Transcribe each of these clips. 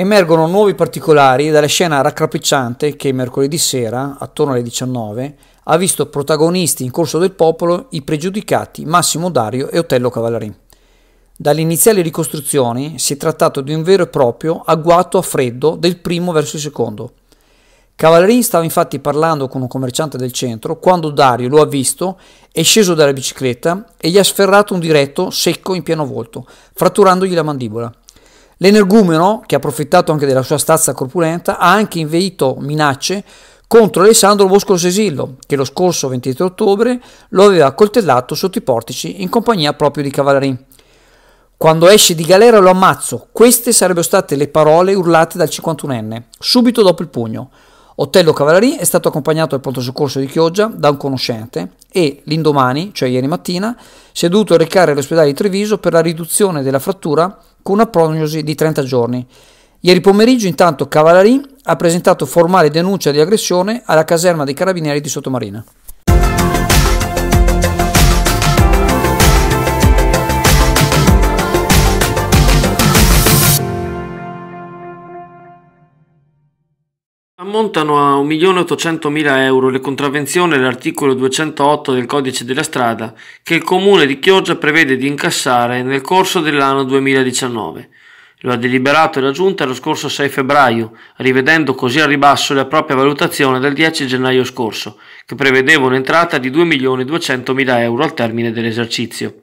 Emergono nuovi particolari dalla scena raccapricciante che mercoledì sera, attorno alle 19, ha visto protagonisti in corso del popolo i pregiudicati Massimo Dario e Otello Cavallari. Dalle iniziali ricostruzioni si è trattato di un vero e proprio agguato a freddo del primo verso il secondo. Cavallarin stava infatti parlando con un commerciante del centro quando Dario lo ha visto, è sceso dalla bicicletta e gli ha sferrato un diretto secco in pieno volto, fratturandogli la mandibola. L'energumeno, che ha approfittato anche della sua stazza corpulenta, ha anche inveito minacce contro Alessandro Bosco Sesillo, che lo scorso 23 ottobre lo aveva coltellato sotto i portici in compagnia proprio di Cavallarin. Quando esce di galera lo ammazzo. Queste sarebbero state le parole urlate dal 51enne, subito dopo il pugno. Otello Cavallari è stato accompagnato al pronto soccorso di Chioggia da un conoscente e l'indomani, cioè ieri mattina, si è dovuto recare all'ospedale di Treviso per la riduzione della frattura con una prognosi di 30 giorni. Ieri pomeriggio intanto Cavallari ha presentato formale denuncia di aggressione alla caserma dei carabinieri di Sottomarina. Ammontano a 1.800.000 euro le contravvenzioni all'articolo 208 del codice della strada che il comune di Chioggia prevede di incassare nel corso dell'anno 2019. Lo ha deliberato la Giunta lo scorso 6 febbraio, rivedendo così al ribasso la propria valutazione del 10 gennaio scorso, che prevedeva un'entrata di 2.200.000 euro al termine dell'esercizio.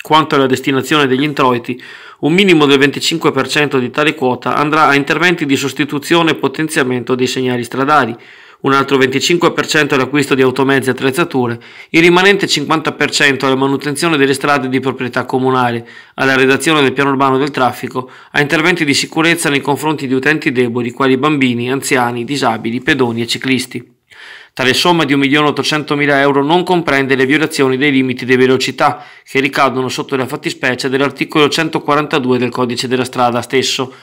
Quanto alla destinazione degli introiti, un minimo del 25% di tale quota andrà a interventi di sostituzione e potenziamento dei segnali stradali, un altro 25% all'acquisto di automezzi e attrezzature, il rimanente 50% alla manutenzione delle strade di proprietà comunale, alla redazione del piano urbano del traffico, a interventi di sicurezza nei confronti di utenti deboli quali bambini, anziani, disabili, pedoni e ciclisti. Tale somma di 1.800.000 euro non comprende le violazioni dei limiti di velocità che ricadono sotto la fattispecie dell'articolo 142 del codice della strada stesso.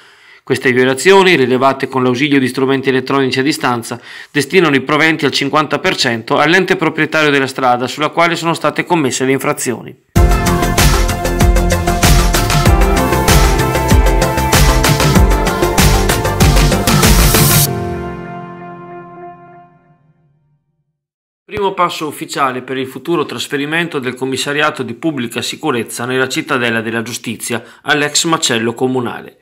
Queste violazioni, rilevate con l'ausilio di strumenti elettronici a distanza, destinano i proventi al 50% all'ente proprietario della strada sulla quale sono state commesse le infrazioni. primo passo ufficiale per il futuro trasferimento del commissariato di pubblica sicurezza nella cittadella della giustizia all'ex macello comunale.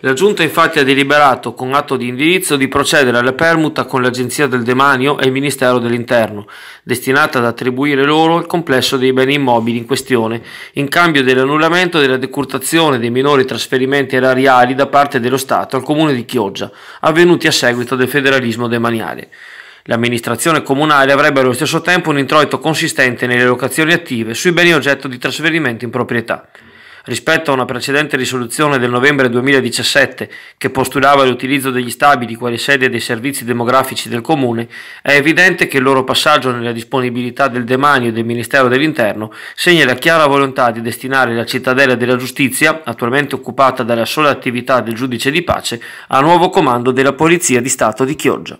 La Giunta infatti ha deliberato con atto di indirizzo di procedere alla permuta con l'Agenzia del Demanio e il Ministero dell'Interno, destinata ad attribuire loro il complesso dei beni immobili in questione, in cambio dell'annullamento della decurtazione dei minori trasferimenti erariali da parte dello Stato al Comune di Chioggia, avvenuti a seguito del federalismo demaniale. L'amministrazione comunale avrebbe allo stesso tempo un introito consistente nelle locazioni attive sui beni oggetto di trasferimento in proprietà. Rispetto a una precedente risoluzione del novembre 2017 che postulava l'utilizzo degli stabili quale sede dei servizi demografici del comune, è evidente che il loro passaggio nella disponibilità del demanio del Ministero dell'Interno segna la chiara volontà di destinare la cittadella della giustizia, attualmente occupata dalla sola attività del giudice di pace, a nuovo comando della Polizia di Stato di Chioggia.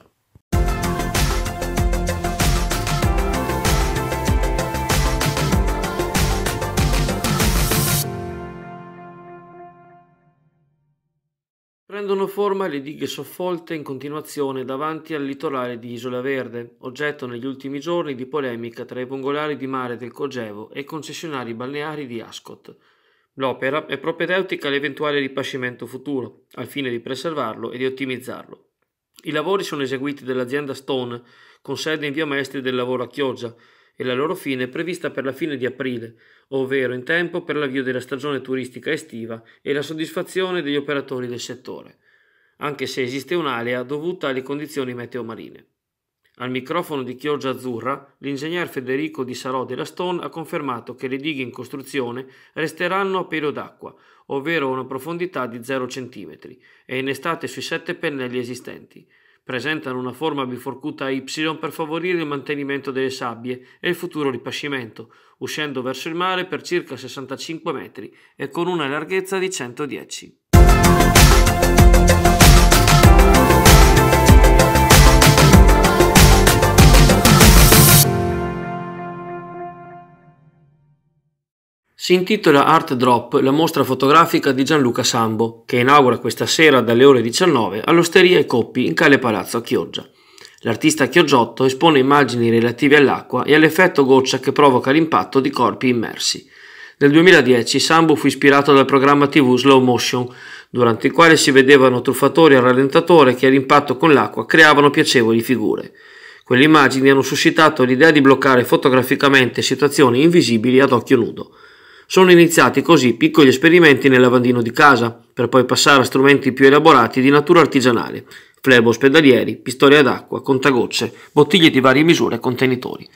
Prendono forma le dighe soffolte in continuazione davanti al litorale di Isola Verde, oggetto negli ultimi giorni di polemica tra i vongolari di mare del Cogevo e i concessionari balneari di Ascot. L'opera è propedeutica all'eventuale ripascimento futuro, al fine di preservarlo e di ottimizzarlo. I lavori sono eseguiti dall'azienda Stone, con sede in via Maestri del Lavoro a Chioggia, e la loro fine è prevista per la fine di aprile, ovvero in tempo per l'avvio della stagione turistica estiva e la soddisfazione degli operatori del settore, anche se esiste un'area dovuta alle condizioni meteo marine. Al microfono di Chioggia Azzurra, l'ingegner Federico Di Sarò della Stone ha confermato che le dighe in costruzione resteranno a pelo d'acqua, ovvero a una profondità di 0 cm, e in estate sui sette pennelli esistenti presentano una forma biforcuta Y per favorire il mantenimento delle sabbie e il futuro ripascimento, uscendo verso il mare per circa 65 metri e con una larghezza di 110. Si intitola Art Drop la mostra fotografica di Gianluca Sambo, che inaugura questa sera dalle ore 19 all'Osteria e Coppi in Cale Palazzo a Chioggia. L'artista Chioggiotto espone immagini relative all'acqua e all'effetto goccia che provoca l'impatto di corpi immersi. Nel 2010 Sambo fu ispirato dal programma TV Slow Motion, durante il quale si vedevano truffatori al rallentatore che all'impatto con l'acqua creavano piacevoli figure. Quelle immagini hanno suscitato l'idea di bloccare fotograficamente situazioni invisibili ad occhio nudo. Sono iniziati così piccoli esperimenti nel lavandino di casa, per poi passare a strumenti più elaborati di natura artigianale, flebo ospedalieri, pistole ad acqua, contagocce, bottiglie di varie misure e contenitori.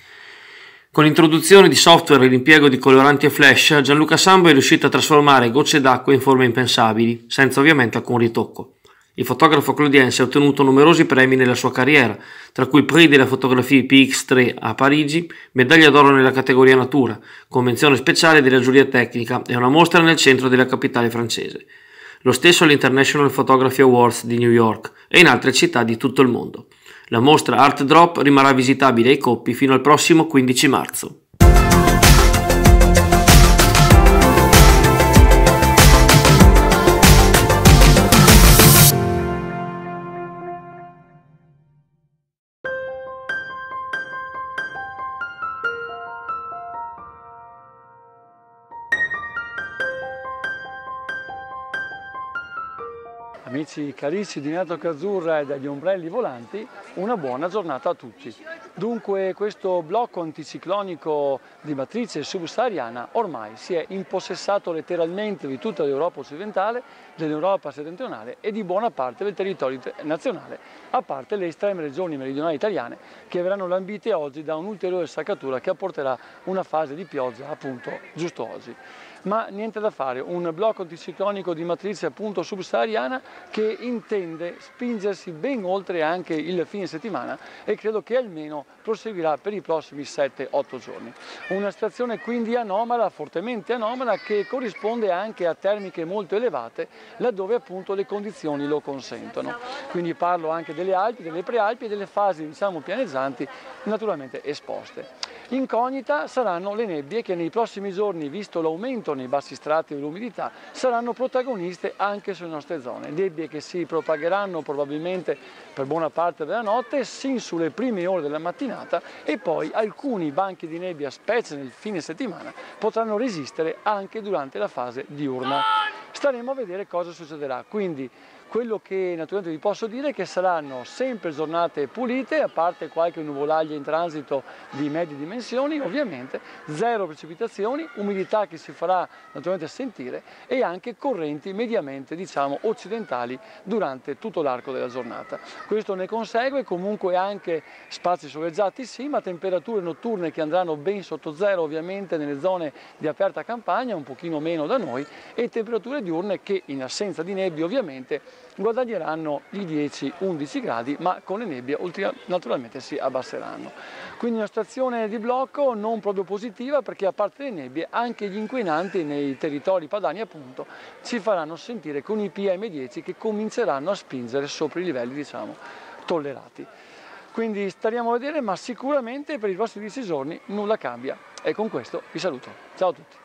Con l'introduzione di software e l'impiego di coloranti e flash, Gianluca Sambo è riuscito a trasformare gocce d'acqua in forme impensabili, senza ovviamente alcun ritocco. Il fotografo canadiense ha ottenuto numerosi premi nella sua carriera, tra cui Prix della fotografia PX3 a Parigi, medaglia d'oro nella categoria Natura, convenzione speciale della giuria tecnica e una mostra nel centro della capitale francese. Lo stesso all'International Photography Awards di New York e in altre città di tutto il mondo. La mostra Art Drop rimarrà visitabile ai coppi fino al prossimo 15 marzo. Amici carissimi di Nato Cazzurra e dagli ombrelli volanti, una buona giornata a tutti. Dunque questo blocco anticiclonico di matrice subsahariana ormai si è impossessato letteralmente di tutta l'Europa occidentale, dell'Europa settentrionale e di buona parte del territorio nazionale, a parte le estreme regioni meridionali italiane che verranno lambite oggi da un'ulteriore saccatura che apporterà una fase di pioggia appunto giusto oggi ma niente da fare, un blocco anticiclonico di matrice appunto subsahariana che intende spingersi ben oltre anche il fine settimana e credo che almeno proseguirà per i prossimi 7-8 giorni. Una situazione quindi anomala, fortemente anomala, che corrisponde anche a termiche molto elevate laddove appunto le condizioni lo consentono. Quindi parlo anche delle Alpi, delle prealpi e delle fasi diciamo pianeggianti naturalmente esposte. Incognita saranno le nebbie che nei prossimi giorni, visto l'aumento soprattutto nei bassi strati dell'umidità, saranno protagoniste anche sulle nostre zone. Nebbie che si propagheranno probabilmente per buona parte della notte, sin sulle prime ore della mattinata e poi alcuni banchi di nebbia, specie nel fine settimana, potranno resistere anche durante la fase diurna. Staremo a vedere cosa succederà. Quindi quello che naturalmente vi posso dire è che saranno sempre giornate pulite, a parte qualche nuvolaglia in transito di medie dimensioni, ovviamente zero precipitazioni, umidità che si farà naturalmente sentire e anche correnti mediamente diciamo occidentali durante tutto l'arco della giornata. Questo ne consegue comunque anche spazi soleggiati sì, ma temperature notturne che andranno ben sotto zero ovviamente nelle zone di aperta campagna, un pochino meno da noi, e temperature diurne che in assenza di nebbie ovviamente guadagneranno i 10-11 gradi ma con le nebbie naturalmente si abbasseranno. Quindi una situazione di blocco non proprio positiva perché a parte le nebbie anche gli inquinanti nei territori padani appunto ci faranno sentire con i PM10 che cominceranno a spingere sopra i livelli diciamo tollerati. Quindi staremo a vedere ma sicuramente per i prossimi 10 giorni nulla cambia e con questo vi saluto. Ciao a tutti.